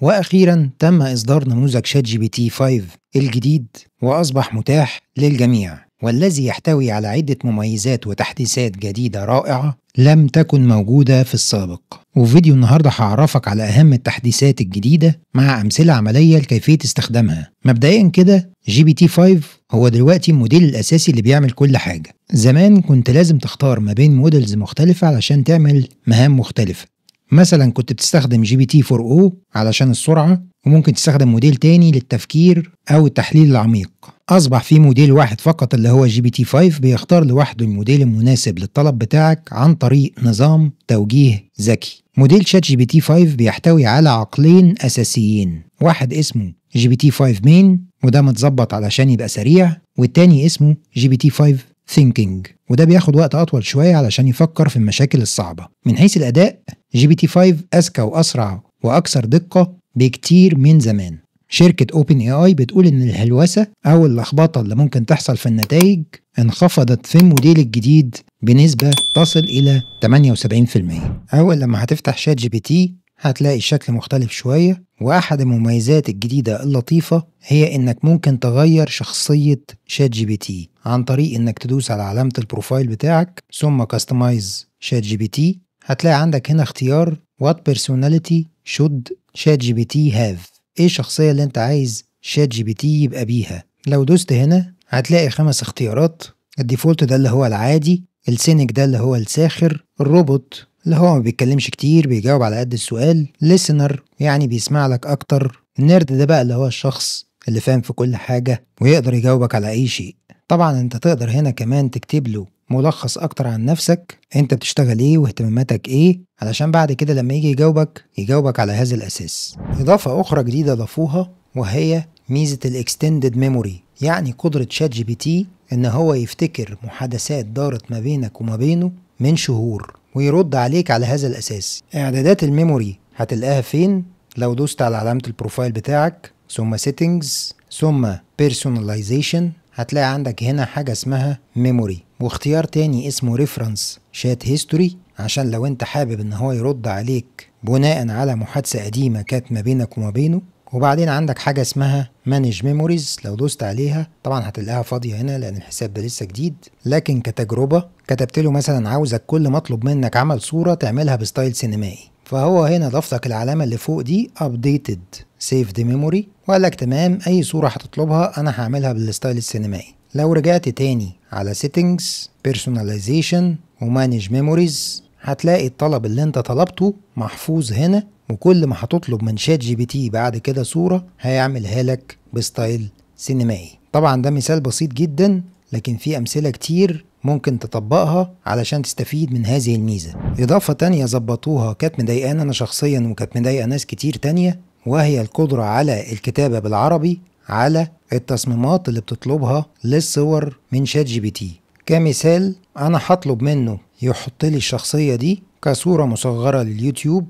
واخيرا تم اصدار نموذج شات جي بي تي 5 الجديد واصبح متاح للجميع والذي يحتوي على عدة مميزات وتحديثات جديدة رائعة لم تكن موجودة في السابق وفيديو النهاردة هعرفك على أهم التحديثات الجديدة مع أمثلة عملية لكيفية استخدامها مبدئيا كده جي بي تي 5 هو دلوقتي الموديل الأساسي اللي بيعمل كل حاجة زمان كنت لازم تختار ما بين موديلز مختلفة علشان تعمل مهام مختلفة مثلا كنت بتستخدم جي بي تي 4 او علشان السرعة وممكن تستخدم موديل تاني للتفكير أو التحليل العميق أصبح في موديل واحد فقط اللي هو جي بي تي 5 بيختار لوحده الموديل المناسب للطلب بتاعك عن طريق نظام توجيه ذكي موديل شات جي بي تي 5 بيحتوي على عقلين أساسيين واحد اسمه جي بي تي 5 مين وده متظبط علشان يبقى سريع والتاني اسمه جي بي تي 5 ثينكينج وده بياخد وقت أطول شوية علشان يفكر في المشاكل الصعبة من حيث الأداء جي بي تي 5 أذكى وأسرع وأكثر دقة بكتير من زمان شركة اوبن اي اي بتقول ان الهلوسة او اللخبطة اللي ممكن تحصل في النتائج انخفضت في الموديل الجديد بنسبة تصل الى 78% اول لما هتفتح شات جي بي تي هتلاقي الشكل مختلف شوية واحد المميزات الجديدة اللطيفة هي انك ممكن تغير شخصية شات جي بي تي عن طريق انك تدوس على علامة البروفايل بتاعك ثم كاستمايز شات جي بي تي هتلاقي عندك هنا اختيار وات بيرسوناليتي شود شات جي بي تي هاف ايه الشخصية اللي انت عايز شات جي بي تي يبقى بيها لو دوست هنا هتلاقي خمس اختيارات الديفولت ده اللي هو العادي السينك ده اللي هو الساخر الروبوت اللي هو ما بيتكلمش كتير بيجاوب على قد السؤال ليسنر يعني بيسمع لك أكتر النيرد ده بقى اللي هو الشخص اللي فاهم في كل حاجة ويقدر يجاوبك على أي شيء طبعا انت تقدر هنا كمان تكتب له ملخص اكتر عن نفسك انت بتشتغل ايه واهتماماتك ايه علشان بعد كده لما يجي يجاوبك يجاوبك على هذا الاساس اضافه اخرى جديده ضافوها وهي ميزه الاكستندد ميموري يعني قدره شات جي بي تي ان هو يفتكر محادثات دارت ما بينك وما بينه من شهور ويرد عليك على هذا الاساس اعدادات الميموري هتلاقيها فين لو دوست على علامه البروفايل بتاعك ثم سيتنجز ثم بيرسوناليزيشن هتلاقي عندك هنا حاجه اسمها ميموري واختيار تاني اسمه ريفرنس شات هيستوري عشان لو انت حابب ان هو يرد عليك بناء على محادثة قديمة كانت ما بينك وما بينه وبعدين عندك حاجة اسمها مانج ميموريز لو دوست عليها طبعا هتلاقيها فاضية هنا لأن الحساب ده لسه جديد لكن كتجربة كتبت له مثلا عاوزك كل مطلوب منك عمل صورة تعملها بستايل سينمائي فهو هنا ضاف لك العلامة اللي فوق دي updated save the memory وقال لك تمام أي صورة هتطلبها أنا هعملها بالستايل السينمائي لو رجعت تاني على Settings Personalization ومانج ميموريز هتلاقي الطلب اللي انت طلبته محفوظ هنا وكل ما هتطلب من شات جي بي تي بعد كده صورة هيعملها لك بستايل سينمائي طبعا ده مثال بسيط جدا لكن في أمثلة كتير ممكن تطبقها علشان تستفيد من هذه الميزة إضافة تانية ظبطوها كانت مضايقاني أنا شخصيا وكانت مضايقة ناس كتير تانية وهي القدرة على الكتابة بالعربي على التصميمات اللي بتطلبها للصور من شات جي بي تي كمثال انا هطلب منه يحط لي الشخصية دي كصورة مصغرة لليوتيوب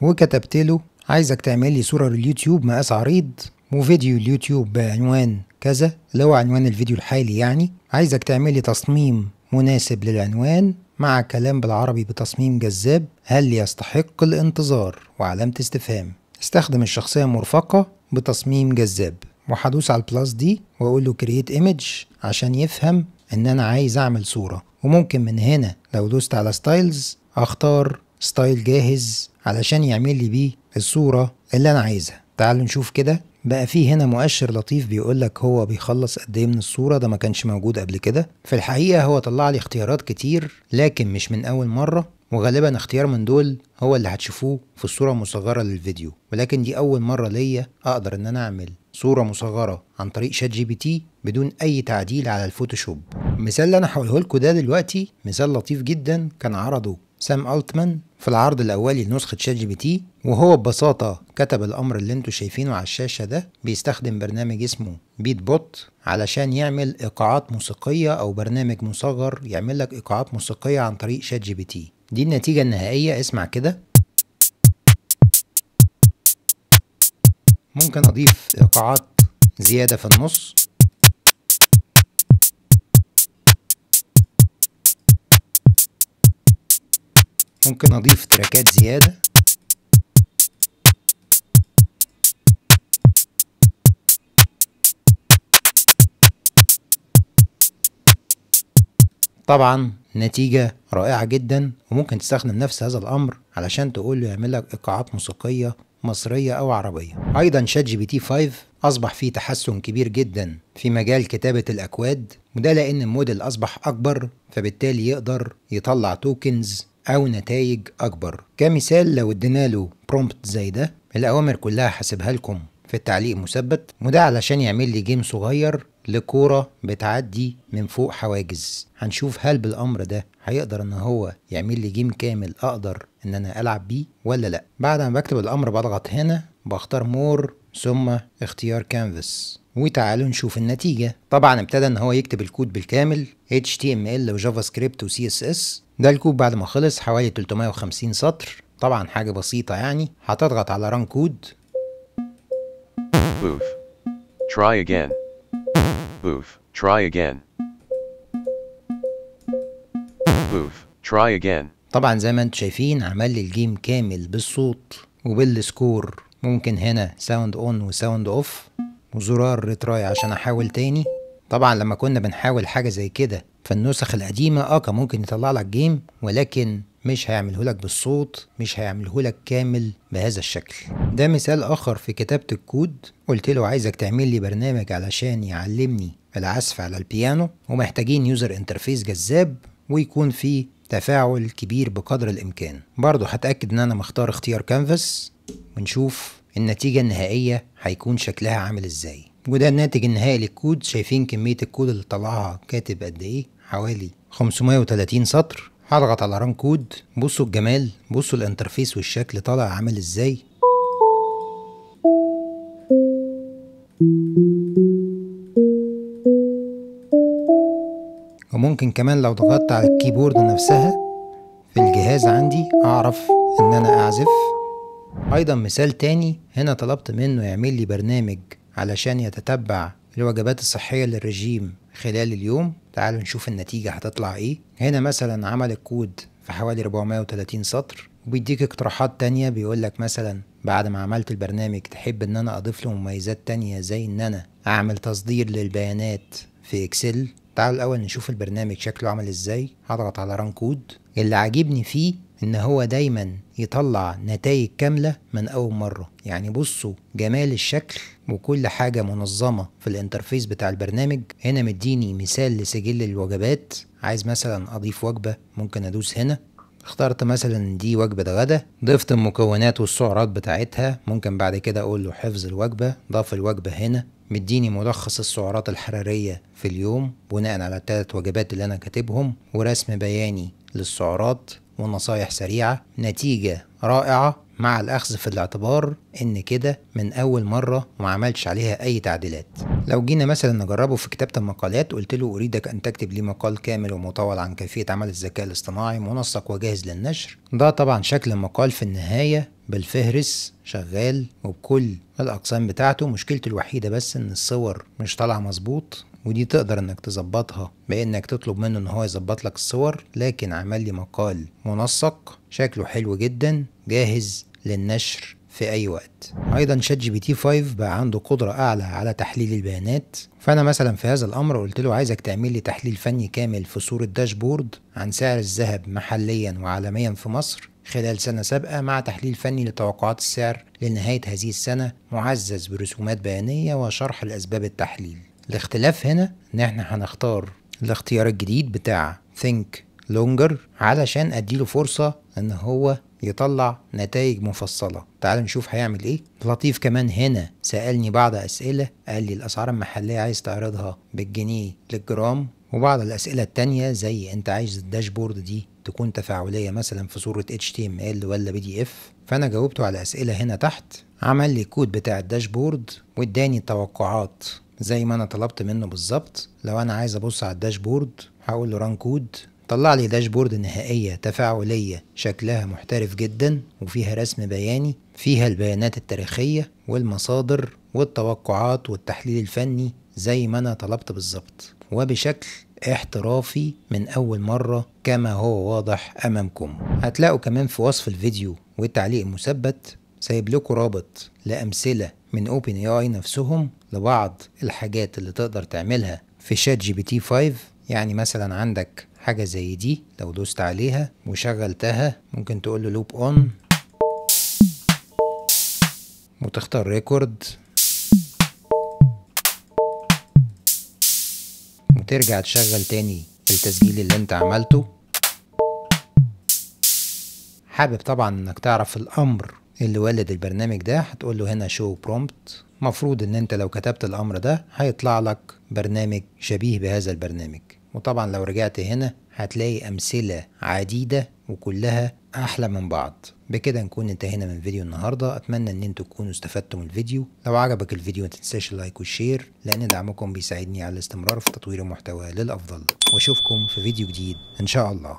وكتبت له عايزك تعمل لي صورة لليوتيوب مقاس عريض وفيديو اليوتيوب بعنوان كذا اللي هو عنوان الفيديو الحالي يعني عايزك تعمل لي تصميم مناسب للعنوان مع كلام بالعربي بتصميم جذاب هل يستحق الانتظار وعلامة استفهام استخدم الشخصية المرفقة بتصميم جذاب وهدوس على البلاس دي واقول له كرييت ايمج عشان يفهم ان انا عايز اعمل صورة وممكن من هنا لو دوست على ستايلز اختار ستايل جاهز علشان يعمل لي بيه الصورة اللي انا عايزها تعالوا نشوف كده بقى في هنا مؤشر لطيف بيقول لك هو بيخلص قد ايه من الصوره ده ما كانش موجود قبل كده في الحقيقه هو طلع لي اختيارات كتير لكن مش من اول مره وغالبا اختيار من دول هو اللي هتشوفوه في الصورة المصغرة للفيديو ولكن دي أول مرة ليا أقدر إن أنا أعمل صورة مصغرة عن طريق شات جي بي تي بدون أي تعديل على الفوتوشوب المثال اللي أنا هقوله لكم ده دلوقتي مثال لطيف جدا كان عرضه سام ألتمان في العرض الأولي لنسخة شات جي بي تي وهو ببساطة كتب الأمر اللي انتوا شايفينه على الشاشة ده بيستخدم برنامج اسمه بيت بوت علشان يعمل إيقاعات موسيقية أو برنامج مصغر يعمل لك إيقاعات موسيقية عن طريق شات جي بي تي دي النتيجة النهائية اسمع كده ممكن أضيف إيقاعات زيادة في النص ممكن أضيف تراكات زيادة طبعا نتيجة رائعة جدا وممكن تستخدم نفس هذا الأمر علشان تقول له يعمل لك إيقاعات موسيقية مصرية أو عربية أيضا شات جي بي تي 5 أصبح فيه تحسن كبير جدا في مجال كتابة الأكواد وده لأن الموديل أصبح أكبر فبالتالي يقدر يطلع توكنز أو نتائج أكبر كمثال لو ادينا له برومبت زي ده الأوامر كلها هسيبها لكم في التعليق مثبت وده علشان يعمل لي جيم صغير لكورة بتعدي من فوق حواجز هنشوف هل بالأمر ده هيقدر ان هو يعمل لي جيم كامل اقدر ان انا العب بيه ولا لا بعد ما بكتب الامر بضغط هنا بختار مور ثم اختيار كانفاس وتعالوا نشوف النتيجة طبعا ابتدى ان هو يكتب الكود بالكامل HTML وجافا سكريبت وسي اس اس ده الكود بعد ما خلص حوالي 350 سطر طبعا حاجة بسيطة يعني هتضغط على ران كود Try again. Boof, try again. Boof, try again. طبعا زي ما انتم شايفين عمل لي الجيم كامل بالصوت وبالسكور ممكن هنا ساوند اون وساوند اوف وزرار ريتراي عشان احاول تاني طبعا لما كنا بنحاول حاجه زي كده فالنسخ القديمه اه كان ممكن يطلع لك جيم ولكن مش هيعمله لك بالصوت مش هيعمله لك كامل بهذا الشكل ده مثال آخر في كتابة الكود قلت له عايزك تعمل لي برنامج علشان يعلمني العزف على البيانو ومحتاجين يوزر انترفيس جذاب ويكون فيه تفاعل كبير بقدر الإمكان برضه هتأكد إن أنا مختار اختيار كانفاس ونشوف النتيجة النهائية هيكون شكلها عامل إزاي وده الناتج النهائي للكود شايفين كمية الكود اللي طلعها كاتب قد إيه حوالي 530 سطر هضغط على ران كود بصوا الجمال بصوا الانترفيس والشكل طالع عامل ازاي ممكن كمان لو ضغطت على الكيبورد نفسها في الجهاز عندي اعرف ان انا اعزف ايضا مثال تاني هنا طلبت منه يعمل لي برنامج علشان يتتبع الوجبات الصحية للرجيم خلال اليوم تعالوا نشوف النتيجة هتطلع ايه هنا مثلا عمل الكود في حوالي 430 سطر وبيديك اقتراحات تانية بيقولك مثلا بعد ما عملت البرنامج تحب ان انا اضيف له مميزات تانية زي ان انا اعمل تصدير للبيانات في اكسل تعالوا الأول نشوف البرنامج شكله عامل ازاي هضغط على ران كود اللي عاجبني فيه ان هو دايما يطلع نتائج كاملة من اول مرة يعني بصوا جمال الشكل وكل حاجة منظمة في الانترفيس بتاع البرنامج هنا مديني مثال لسجل الوجبات عايز مثلا اضيف وجبة ممكن ادوس هنا اخترت مثلا دي وجبة غدا ضفت المكونات والسعرات بتاعتها ممكن بعد كده اقول له حفظ الوجبة ضاف الوجبة هنا مديني ملخص السعرات الحرارية في اليوم بناء على التلات وجبات اللي انا كاتبهم ورسم بياني للسعرات ونصايح سريعة نتيجة رائعة مع الأخذ في الاعتبار إن كده من أول مرة ما عملش عليها أي تعديلات لو جينا مثلا نجربه في كتابة المقالات قلت له أريدك أن تكتب لي مقال كامل ومطول عن كيفية عمل الذكاء الاصطناعي منسق وجاهز للنشر ده طبعا شكل المقال في النهاية بالفهرس شغال وبكل الأقسام بتاعته مشكلته الوحيدة بس إن الصور مش طالعة مظبوط ودي تقدر انك تظبطها بانك تطلب منه ان هو يظبط لك الصور لكن عمل لي مقال منسق شكله حلو جدا جاهز للنشر في اي وقت ايضا شات جي بي تي 5 بقى عنده قدره اعلى على تحليل البيانات فانا مثلا في هذا الامر قلت له عايزك تعمل لي تحليل فني كامل في صوره داشبورد عن سعر الذهب محليا وعالميا في مصر خلال سنة سابقة مع تحليل فني لتوقعات السعر لنهاية هذه السنة معزز برسومات بيانية وشرح لأسباب التحليل الاختلاف هنا ان احنا هنختار الاختيار الجديد بتاع think longer علشان اديله فرصة ان هو يطلع نتائج مفصلة تعال نشوف هيعمل ايه لطيف كمان هنا سألني بعض اسئلة قال لي الاسعار المحلية عايز تعرضها بالجنيه للجرام وبعض الأسئلة التانية زي أنت عايز الداشبورد دي تكون تفاعلية مثلا في صورة HTML ولا PDF فأنا جاوبته على أسئلة هنا تحت عمل لي الكود بتاع الداشبورد واداني توقعات زي ما انا طلبت منه بالظبط لو انا عايز ابص على الداشبورد هقول له ران كود طلع لي داشبورد نهائية تفاعلية شكلها محترف جدا وفيها رسم بياني فيها البيانات التاريخية والمصادر والتوقعات والتحليل الفني زي ما انا طلبت بالظبط وبشكل احترافي من أول مرة كما هو واضح أمامكم هتلاقوا كمان في وصف الفيديو والتعليق المثبت سايب لكم رابط لأمثلة من اوبن اي اي نفسهم لبعض الحاجات اللي تقدر تعملها في شات جي بي تي 5 يعني مثلا عندك حاجة زي دي لو دوست عليها وشغلتها ممكن تقول له لوب اون وتختار ريكورد وترجع تشغل تاني التسجيل اللي انت عملته حابب طبعا انك تعرف الامر اللي ولد البرنامج ده هتقول له هنا شو برومبت مفروض ان انت لو كتبت الامر ده هيطلع لك برنامج شبيه بهذا البرنامج وطبعا لو رجعت هنا هتلاقي امثلة عديدة وكلها احلى من بعض بكده نكون انتهينا من فيديو النهارده اتمنى ان انتوا تكونوا استفدتم من الفيديو لو عجبك الفيديو ما تنساش اللايك والشير لان دعمكم بيساعدني على الاستمرار في تطوير المحتوى للافضل واشوفكم في فيديو جديد ان شاء الله